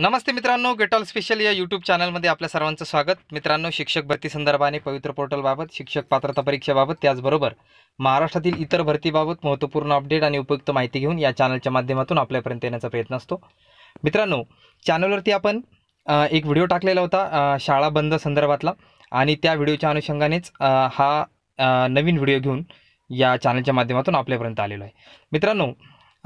नमस्ते मित्रांनो गेटॉल स्पेशल या यूट्यूब चॅनलमध्ये आपल्या सर्वांचं स्वागत मित्रांनो शिक्षक भरती संदर्भाने पवित्र पोर्टलबाबत शिक्षक पात्रता परीक्षेबाबत त्याचबरोबर महाराष्ट्रातील इतर भरतीबाबत महत्त्वपूर्ण अपडेट आणि उपयुक्त माहिती घेऊन या चॅनलच्या माध्यमातून आपल्यापर्यंत येण्याचा प्रयत्न असतो मित्रांनो चॅनलवरती आपण एक व्हिडिओ टाकलेला होता शाळा बंद संदर्भातला आणि त्या व्हिडिओच्या अनुषंगानेच हा नवीन व्हिडिओ घेऊन या चॅनलच्या माध्यमातून आपल्यापर्यंत आलेलो आहे मित्रांनो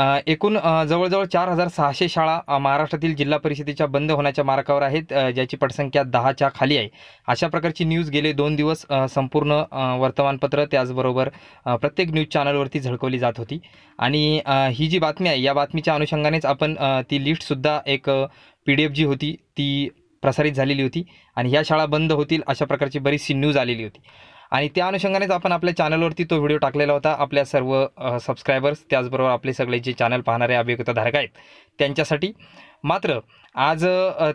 एकूण जवळजवळ चार हजार सहाशे शाळा महाराष्ट्रातील जिल्हा परिषदेच्या बंद होण्याच्या मार्गावर आहेत ज्याची पटसंख्या दहाच्या खाली आहे अशा प्रकारची न्यूज गेले दोन दिवस संपूर्ण वर्तमानपत्र त्याचबरोबर प्रत्येक न्यूज चॅनलवरती झळकवली जात होती आणि ही जी बातमी आहे या बातमीच्या अनुषंगानेच आपण ती लिस्टसुद्धा एक पी डी एफ जी होती ती प्रसारित झालेली होती आणि ह्या शाळा बंद होतील अशा प्रकारची बरीचशी न्यूज आलेली होती आणि त्या अनुषंगानेच आपण आपल्या चॅनलवरती तो व्हिडिओ टाकलेला होता आपल्या सर्व सबस्क्रायबर्स त्याचबरोबर आपले सगळे जे चॅनल पाहणारे अभियोगताधारक आहेत त्यांच्यासाठी मात्र आज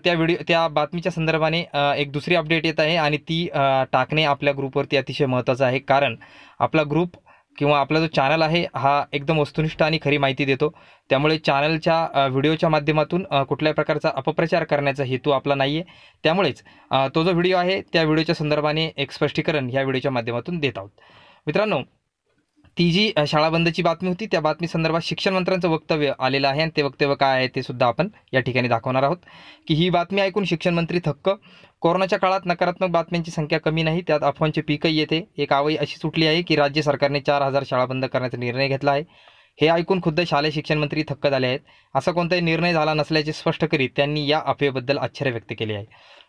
त्या व्हिडिओ त्या बातमीच्या संदर्भाने एक दुसरी अपडेट येत आहे आणि ती टाकणे आपल्या ग्रुपवरती अतिशय महत्त्वाचं आहे कारण आपला ग्रुप किंवा आपला जो चॅनल आहे हा एकदम वस्तुनिष्ठ आणि खरी माहिती देतो त्यामुळे चॅनलच्या व्हिडिओच्या माध्यमातून कुठल्याही प्रकारचा अपप्रचार करण्याचा हेतू आपला नाही आहे त्यामुळेच तो जो व्हिडिओ आहे त्या व्हिडिओच्या संदर्भाने एक स्पष्टीकरण ह्या व्हिडिओच्या माध्यमातून देत आहोत मित्रांनो ती जी शाळा बंदची बातमी होती त्या बातमी संदर्भात शिक्षण मंत्र्यांचं वक्तव्य आलेलं आहे आणि ते वक्तव्य काय आहे ते सुद्धा आपण या ठिकाणी दाखवणार आहोत की ही बातमी ऐकून शिक्षण मंत्री थक्क कोरोनाच्या काळात नकारात्मक बातम्यांची संख्या कमी नाही त्यात अफवांचे पीकही येते एक आवई अशी सुटली आहे की राज्य सरकारने चार हजार शाळा बंद करण्याचा निर्णय घेतला आहे हे ऐकून खुद्द शालेय शिक्षण मंत्री थक्क झाले आहेत असा कोणताही निर्णय झाला नसल्याचे स्पष्ट करीत त्यांनी या अफवेबद्दल आश्चर्य व्यक्त केले आहे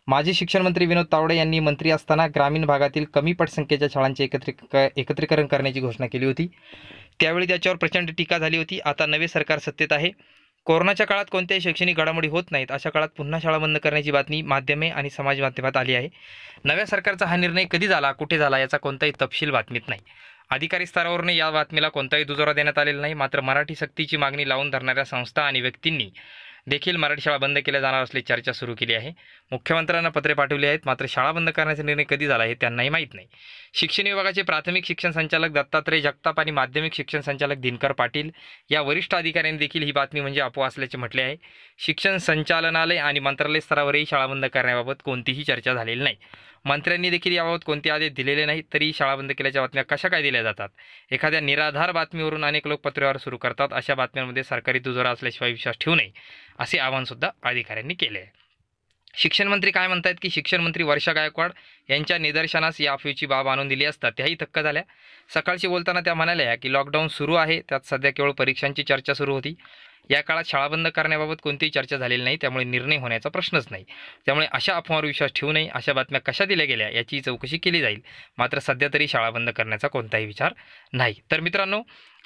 माजी शिक्षण मंत्री विनोद तावडे यांनी मंत्री असताना ग्रामीण भागातील कमी पटसंख्येच्या शाळांचे एकत्रिक एकत्रीकरण करण्याची घोषणा केली होती त्यावेळी त्याच्यावर प्रचंड टीका झाली होती आता नवे सरकार सत्तेत आहे कोरोनाच्या काळात कोणत्याही शैक्षणिक घडामोडी होत नाहीत अशा काळात पुन्हा शाळा बंद करण्याची बातमी माध्यमे आणि समाज माध्यमात आली आहे नव्या सरकारचा हा निर्णय कधी झाला कुठे झाला याचा कोणताही तपशील बातमीत नाही अधिकारी स्तरावरून या बातमीला कोणताही दुजोरा देण्यात आलेला नाही मात्र मराठी सक्तीची मागणी लावून धरणाऱ्या संस्था आणि व्यक्तींनी देखील मराठी शाळा बंद केल्या जाणार असल्याची चर्चा सुरू केली आहे मुख्यमंत्र्यांना पत्रे पाठवली आहेत मात्र शाळा बंद करण्याचा निर्णय कधी झाला हे त्यांनाही माहीत नाही शिक्षण विभागाचे प्राथमिक शिक्षण संचालक दत्तात्रय जगताप आणि माध्यमिक शिक्षण संचालक दिनकर पाटील या वरिष्ठ अधिकाऱ्यांनी देखील ही बातमी म्हणजे अफवा असल्याचे म्हटले आहे शिक्षण संचालनालय आणि मंत्रालय स्तरावरही शाळा बंद करण्याबाबत कोणतीही चर्चा झालेली नाही मंत्र्यांनी देखील याबाबत कोणते आदेश दिलेले नाहीत तरी शाळा बंद केल्याच्या बातम्या कशा काय दिल्या जातात एखाद्या निराधार बातमीवरून अनेक लोक पत्रव्यवहार सुरू करतात अशा बातम्यांमध्ये सरकारी दुजोरा असल्याशिवाय विश्वास ठेवू नये असे आवाहनसुद्धा अधिकाऱ्यांनी केले आहे शिक्षण मंत्री काय म्हणतात की शिक्षण मंत्री वर्षा गायकवाड यांच्या निदर्शनास या अफवेची बाब आणून दिली असता त्याही थक्क झाल्या सकाळशी बोलताना त्या म्हणाल्या की लॉकडाऊन सुरू आहे त्यात सध्या केवळ परीक्षांची चर्चा सुरू होती या काळात शाळा बंद करण्याबाबत कोणतीही चर्चा झालेली नाही त्यामुळे निर्णय होण्याचा प्रश्नच नाही त्यामुळे अशा अफवांवर विश्वास ठेवू नये अशा बातम्या कशा दिल्या गेल्या याची चौकशी केली जाईल मात्र सध्या तरी शाळा बंद करण्याचा कोणताही विचार नाही तर मित्रांनो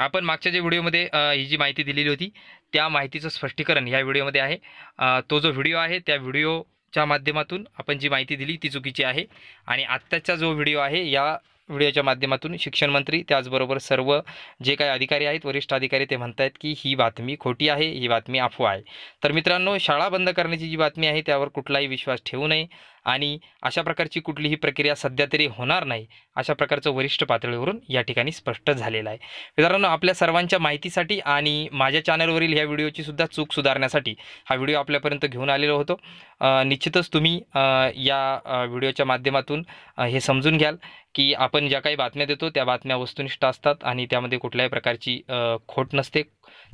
आपण मागच्या जे व्हिडिओमध्ये ही जी माहिती दिलेली होती त्या माहितीचं स्पष्टीकरण या व्हिडिओमध्ये आहे तो जो व्हिडिओ आहे त्या व्हिडिओच्या माध्यमातून आपण जी माहिती दिली ती चुकीची आहे आणि आत्ताचा जो व्हिडिओ आहे या व्हिडिओच्या माध्यमातून शिक्षण मंत्री त्याचबरोबर सर्व जे काही अधिकारी आहेत वरिष्ठ अधिकारी ते म्हणत आहेत की ही बातमी खोटी आहे ही बातमी अफवा आहे तर मित्रांनो शाळा बंद करण्याची जी बातमी आहे त्यावर कुठलाही विश्वास ठेवू नये आणि अशा प्रकारची कुठलीही प्रक्रिया सध्या तरी होणार नाही अशा प्रकारचं वरिष्ठ पातळीवरून या ठिकाणी स्पष्ट झालेलं आहे मित्रांनो आपल्या सर्वांच्या माहितीसाठी आणि माझ्या चॅनलवरील ह्या व्हिडिओची सुद्धा चूक सुधारण्यासाठी हा व्हिडिओ आपल्यापर्यंत घेऊन आलेलो होतो निश्चितच तुम्ही या व्हिडिओच्या माध्यमातून हे समजून घ्याल की आपण ज्या काही बातम्या देतो त्या बातम्या वस्तुनिष्ठ असतात आणि त्यामध्ये कुठल्याही प्रकारची खोट नसते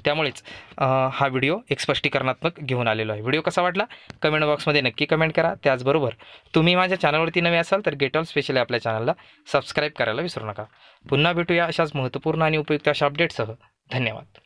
त्यामुळेच हा व्हिडिओ एक स्पष्टीकरणात्मक घेऊन आलेलो आहे व्हिडिओ कसा वाटला कमेंट बॉक्समध्ये नक्की कमेंट करा त्याचबरोबर तुम्ही माझ्या चॅनलवरती नवे असाल तर गेट ऑल स्पेशली आपल्या चॅनलला सबस्क्राईब करायला विसरू नका पुन्हा भेटूया अशाच महत्त्वपूर्ण आणि उपयुक्त अशा अपडेटसह धन्यवाद